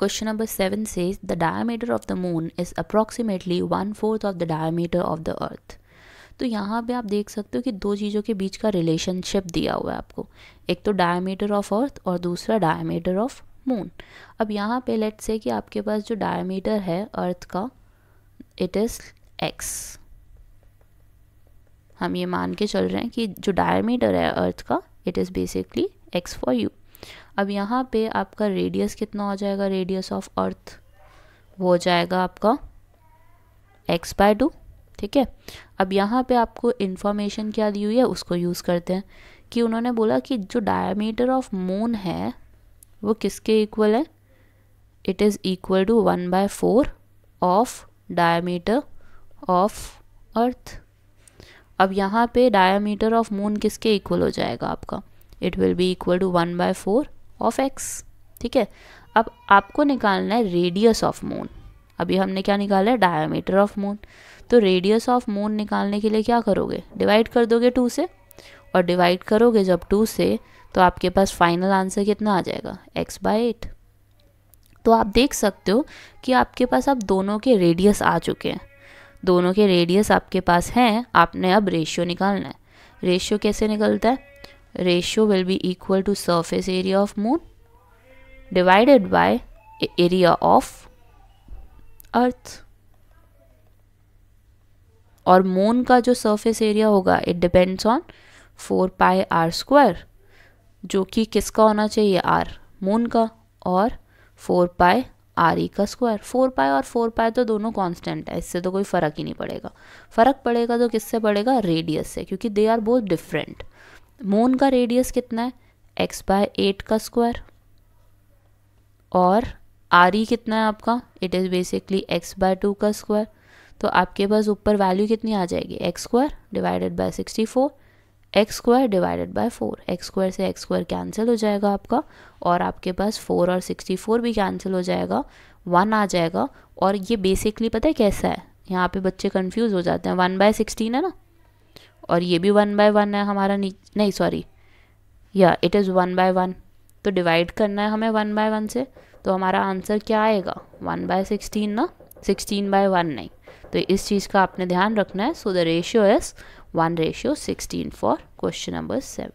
Question number 7 says the diameter of the moon is approximately one fourth of the diameter of the earth. तो यहाँ पे आप देख सकते हो कि दो चीज़ों के बीच का रिलेशनशिप दिया हुआ है आपको एक तो डायमीटर ऑफ अर्थ और दूसरा डायमीटर ऑफ मून अब यहाँ पे लेट से कि आपके पास जो डायमीटर है अर्थ का इट इज़ एक्स हम ये मान के चल रहे हैं कि जो डायमीटर है अर्थ का it is basically X for you अब यहाँ पे आपका रेडियस कितना हो जाएगा रेडियस ऑफ अर्थ वो हो जाएगा आपका एक्स बाय टू ठीक है अब यहाँ पे आपको इन्फॉर्मेशन क्या दी हुई है उसको यूज़ करते हैं कि उन्होंने बोला कि जो डायमीटर ऑफ मून है वो किसके इक्वल है it is equal to one by four of diameter of earth अब यहाँ पे डायमीटर ऑफ मून किसके इक्वल हो जाएगा आपका it will be equal to one by four of X ठीक है अब आपको निकालना है रेडियस ऑफ मून अभी हमने क्या निकाला है डायामीटर ऑफ मून तो रेडियस ऑफ मून निकालने के लिए क्या करोगे डिवाइड कर दोगे टू से और डिवाइड करोगे जब टू से तो आपके पास फाइनल आंसर कितना आ जाएगा एक्स बाय एट तो आप देख सकते हो कि आपके पास अब आप दोनों के रेडियस आ चुके हैं दोनों के रेडियस आपके पास हैं आपने अब रेशियो निकालना है रेशियो कैसे निकलता है ratio will be equal to surface area of moon divided by area of earth और मून का जो सरफेस एरिया होगा it depends on four pi R square जो कि किसका होना चाहिए आर मून का और फोर पाई आर ई का स्क्वायर फोर पाई और फोर पाई तो दोनों कांस्टेंट है इससे तो कोई फ़र्क ही नहीं पड़ेगा फ़र्क पड़ेगा तो किससे पड़ेगा रेडियस से क्योंकि they are both different moon का रेडियस कितना है एक्स बाय एट का स्क्वायर और आर ई कितना है आपका it is basically X by two का स्क्वायर तो आपके पास ऊपर वैल्यू कितनी आ जाएगी X square divided by sixty four X square divided by four X square से एक्स स्क्वायर कैंसिल हो जाएगा आपका और आपके पास फोर और सिक्सटी फोर भी कैंसिल हो जाएगा वन आ जाएगा और ये बेसिकली पता है कैसा है यहाँ पे बच्चे कंफ्यूज हो जाते हैं वन बाय सिक्सटीन है ना और ये भी वन बाय वन है हमारा नहीं सॉरी या it is one by one तो डिवाइड करना है हमें वन बाय वन से तो हमारा आंसर क्या आएगा वन बाय सिक्सटीन ना सिक्सटीन बाय वन नहीं तो इस चीज़ का आपने ध्यान रखना है so the ratio is one ratio sixteen for question number seven